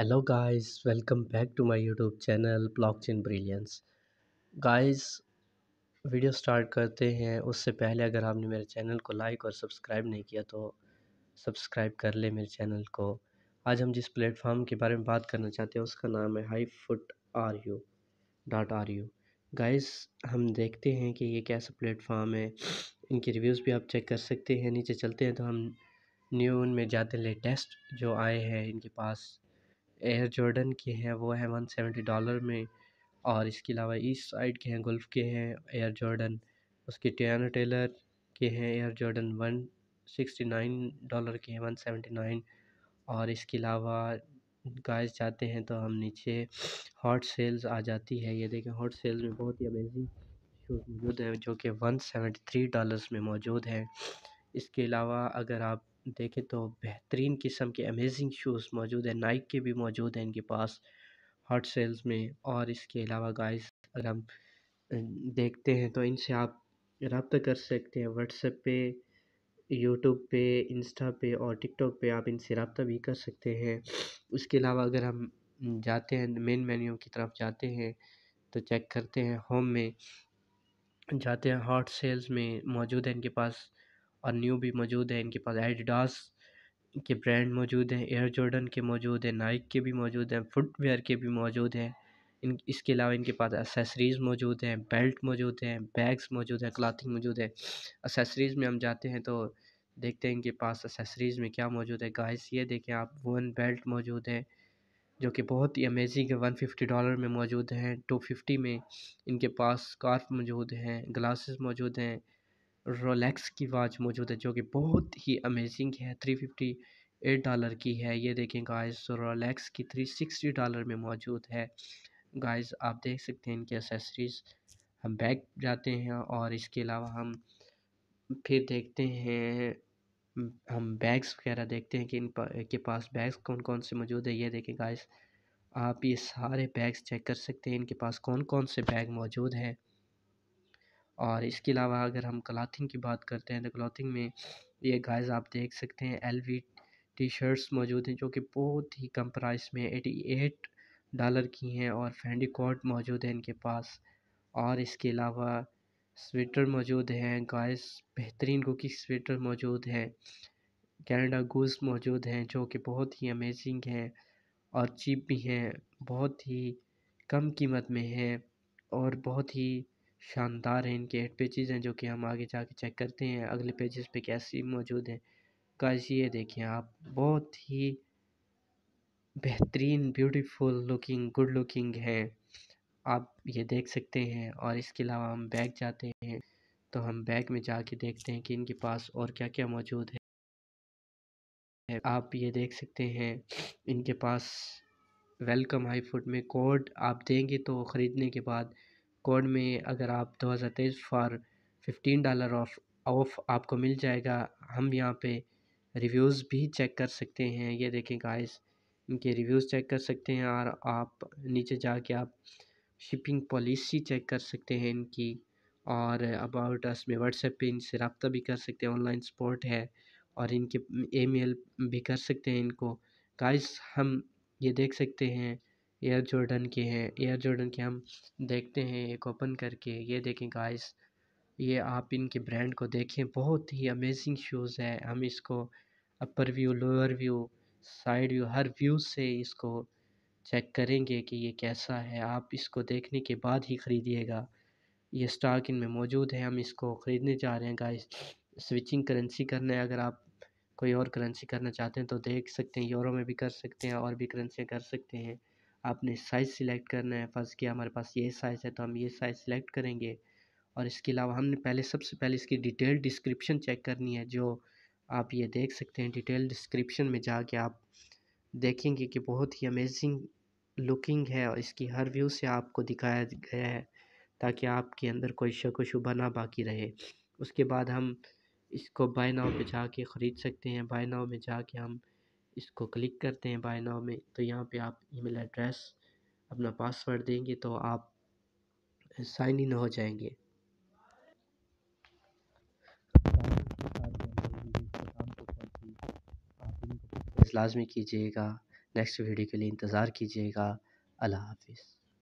hello guys welcome back to my YouTube channel blockchain brilliance guys video start करते हैं उससे पहले अगर आपने मेरे चैनल को लाइक और सब्सक्राइब नहीं किया तो सब्सक्राइब कर ले मेरे चैनल को आज हम जिस प्लेटफॉर्म के बारे में बात करना चाहते हैं उसका नाम है high foot R U dot R U guys हम देखते हैं कि ये कैसा प्लेटफॉर्म है इनके रिव्यूज़ भी आप चेक कर सकते हैं नीचे चलते हैं तो हम न्यू उनमें जाते लेटेस्ट जो आए हैं इनके पास एयर जॉर्डन के हैं वो हैं वन सेवेंटी डॉलर में और इसके अलावा ईस्ट साइड के हैं गुल्फ़ के हैं एयर जॉर्डन उसके टियाना टेलर के हैं Air Jordan one sixty nine dollar के हैं वन सेवेंटी नाइन और इसके अलावा गाइस जाते हैं तो हम नीचे हॉट सेल्स आ जाती है ये देखें हॉट सेल्स में बहुत ही अमेजिंग शूज़ मौजूद हैं जो कि वन सेवेंटी थ्री डॉलर्स में मौजूद हैं इसके अलावा अगर आप देखें तो बेहतरीन किस्म के अमेजिंग शूज़ मौजूद हैं नाइक के भी मौजूद हैं इनके पास हॉट सेल्स में और इसके अलावा गाइस अगर हम देखते हैं तो इनसे आप रब्ता कर सकते हैं व्हाट्सएप पे यूट्यूब पे इंस्टा पे और टिकटॉक पे आप इनसे रब्ता भी कर सकते हैं उसके अलावा अगर हम जाते हैं मेन मेन्यू की तरफ जाते हैं तो चेक करते हैं होम में जाते हैं हॉट सेल्स में मौजूद है इनके पास और न्यू भी मौजूद है इनके पास एडिडास के ब्रांड मौजूद हैं एयर जॉर्डन के मौजूद हैं नाइक के भी मौजूद हैं फुटवेयर के भी मौजूद हैं इन इसके अलावा इनके पास एसेसरीज़ मौजूद हैं बेल्ट मौजूद हैं बैग्स मौजूद हैं क्लाथिंग मौजूद है एसेसरीज़ में हम जाते हैं तो देखते हैं इनके पास एसेसरीज़ में क्या मौजूद है गाइस ये देखें आप वन बेल्ट मौजूद है जो कि बहुत ही अमेजिंग है वन फिफ्टी डॉलर में मौजूद हैं टू फिफ्टी में इनके पास स्कार्फ मौजूद हैं ग्लासेस मौजूद हैं रोलेक्स की वॉच मौजूद है जो कि बहुत ही अमेजिंग है थ्री फिफ्टी एट डॉलर की है ये देखें गाइस रोलेक्स की थ्री सिक्सटी डॉलर में मौजूद है गाइस आप देख सकते हैं इनके एसेसरीज़ हम बैग जाते हैं और इसके अलावा हम फिर देखते हैं हम बैग्स वगैरह देखते हैं कि इन के पास बैग्स कौन कौन से मौजूद है ये देखें गाइस आप ये सारे बैग्स चेक कर सकते हैं इनके पास कौन कौन से बैग मौजूद हैं और इसके अलावा अगर हम क्लॉथिंग की बात करते हैं तो क्लॉथिंग में ये गाइस आप देख सकते हैं एल वी टी शर्ट्स मौजूद हैं जो कि बहुत ही कम प्राइस में एटी एट डॉलर की हैं और फैंडी कोट मौजूद है इनके पास और इसके अलावा स्वेटर मौजूद हैं गाइस बेहतरीन कुकी स्वेटर मौजूद हैं कैनेडा गूज मौजूद हैं जो कि बहुत ही अमेजिंग हैं और चीप भी हैं बहुत ही कम कीमत में हैं और बहुत ही शानदार हैं इनके एट पेजेस हैं जो कि हम आगे जाके चेक करते हैं अगले पेजेस पे कैसी मौजूद हैं गाइस ये देखें आप बहुत ही बेहतरीन ब्यूटीफुल लुकिंग गुड लुकिंग है आप ये देख सकते हैं और इसके अलावा हम बैग जाते हैं तो हम बैग में जाके देखते हैं कि इनके पास और क्या क्या मौजूद है आप ये देख सकते हैं इनके पास वेलकम हाई फूड में कोड आप देंगे तो ख़रीदने के बाद कोड में अगर आप दो हज़ार तेईस for fifteen dollar off off आपको मिल जाएगा हम यहाँ पे रिव्यूज़ भी चेक कर सकते हैं ये देखें गाइस इनके रिव्यूज़ चेक कर सकते हैं और आप नीचे जाके आप शिपिंग पॉलिसी चेक कर सकते हैं इनकी और अबाउट अस में व्हाट्सएप पे इनसे रबता भी कर सकते हैं ऑनलाइन सपोर्ट है और इनके ईमेल भी कर सकते हैं इनको गाइस हम ये देख सकते हैं एयर जॉर्डन के हैं एयर जॉर्डन के हम देखते हैं एक ओपन करके ये देखें गाइस ये आप इनके ब्रांड को देखें बहुत ही अमेजिंग शूज़ है हम इसको upper view lower view side view हर व्यू से इसको चेक करेंगे कि ये कैसा है आप इसको देखने के बाद ही ख़रीदिएगा ये स्टॉक इनमें मौजूद है हम इसको ख़रीदने जा रहे हैं गाइस स्विचिंग करेंसी करना है अगर आप कोई और करेंसी करना चाहते हैं तो देख सकते हैं यूरो में भी कर सकते हैं और भी करेंसियाँ कर सकते हैं आपने साइज़ सिलेक्ट करना है फर्स्ट किया हमारे पास ये साइज़ है तो हम ये साइज़ सिलेक्ट करेंगे और इसके अलावा हमने पहले सबसे पहले इसकी डिटेल डिस्क्रिप्शन चेक करनी है जो आप ये देख सकते हैं डिटेल डिस्क्रिप्शन में जाके आप देखेंगे कि बहुत ही अमेजिंग लुकिंग है और इसकी हर व्यू से आपको दिखाया गया है ताकि आपके अंदर कोई शक व शुबा ना बाकी रहे उसके बाद हम इसको बाय नाव पे जाके ख़रीद सकते हैं बाय नाव में जाके हम इसको क्लिक करते हैं बाय नाउ में तो यहाँ पे आप ईमेल एड्रेस अपना पासवर्ड देंगे तो आप साइन इन हो जाएंगे लाजमी कीजिएगा नेक्स्ट वीडियो के लिए इंतज़ार कीजिएगा अल्लाह हाफिज़